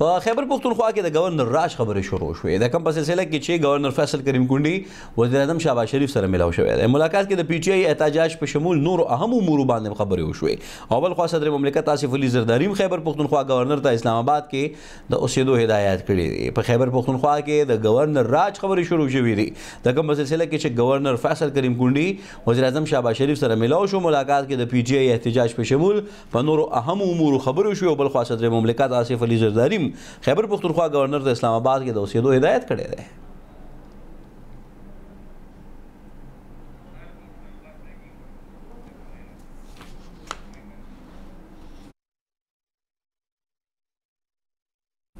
په خیبر پښتونخوا کې د گورنر راج خبرې شروع شوې د کم په سلسله کې چې گورنر فیصل کریم کونډي وزیر اعظم شهباز شریف سره ملاو شوې د ملاقات کې د پی ټی آی احتجاج په شمول نور اهم امور باندې خبرې وشوې اول خوا صدر مملکت آصف علي زرداری خیبر پښتونخوا گورنر ته اسلام آباد کې د اوسېدو هدایت کړې دي په خیبر پښتونخوا کې د گورنر راج خبرې شروع شوې دي د کم په سلسله کې چې گورنر فیصل کریم کونډي وزیر اعظم شهباز شریف سره ملاو شو ملاقات کې د پی ټی آی احتجاج په شمول په نور اهم امور خبرې شوې او بل خوا صدر مملکت آصف علي زرداری خیبر پختونخوا گورنر ته اسلام آباد کې د اوسېدو هدایت کړی دی